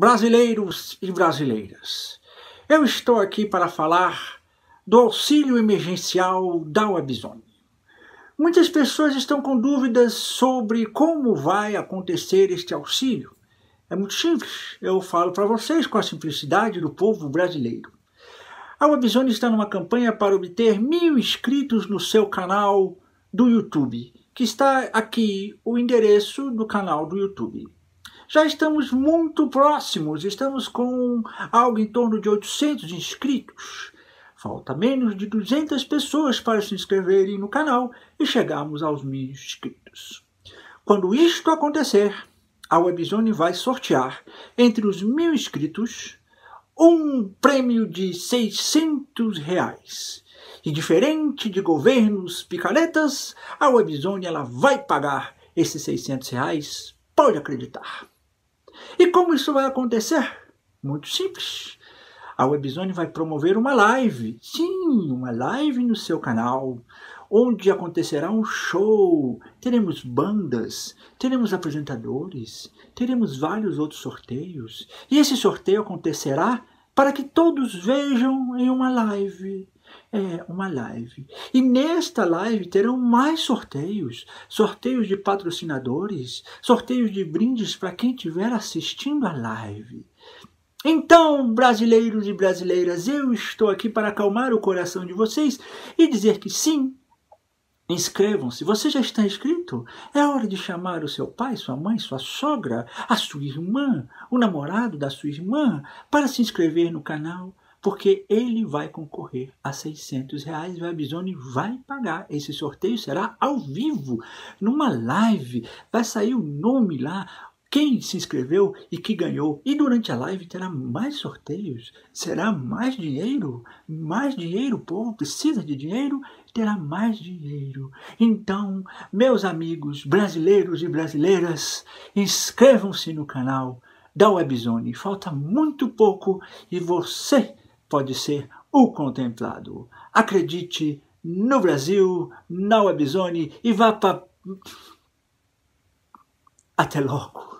brasileiros e brasileiras. Eu estou aqui para falar do auxílio emergencial da Webzone. Muitas pessoas estão com dúvidas sobre como vai acontecer este auxílio. É muito simples, eu falo para vocês com a simplicidade do povo brasileiro. A Webzone está numa campanha para obter mil inscritos no seu canal do YouTube, que está aqui o endereço do canal do YouTube já estamos muito próximos, estamos com algo em torno de 800 inscritos. Falta menos de 200 pessoas para se inscreverem no canal e chegarmos aos mil inscritos. Quando isto acontecer, a Webzone vai sortear entre os mil inscritos um prêmio de 600 reais. E diferente de governos picaretas, a Webzone ela vai pagar esses 600 reais, pode acreditar. E como isso vai acontecer? Muito simples. A Webzone vai promover uma live, sim, uma live no seu canal, onde acontecerá um show. Teremos bandas, teremos apresentadores, teremos vários outros sorteios. E esse sorteio acontecerá para que todos vejam em uma live. É uma live. E nesta live terão mais sorteios: sorteios de patrocinadores, sorteios de brindes para quem estiver assistindo a live. Então, brasileiros e brasileiras, eu estou aqui para acalmar o coração de vocês e dizer que sim, Inscrevam-se. Você já está inscrito? É hora de chamar o seu pai, sua mãe, sua sogra, a sua irmã, o namorado da sua irmã, para se inscrever no canal, porque ele vai concorrer a 600 reais. O Webzone vai pagar. Esse sorteio será ao vivo, numa live. Vai sair o nome lá, quem se inscreveu e que ganhou. E durante a live terá mais sorteios, será mais dinheiro, mais dinheiro, o povo precisa de dinheiro, terá mais dinheiro. Então, meus amigos brasileiros e brasileiras, inscrevam-se no canal da Webzone. Falta muito pouco e você pode ser o contemplado. Acredite no Brasil, na Webzone e vá para. Até logo!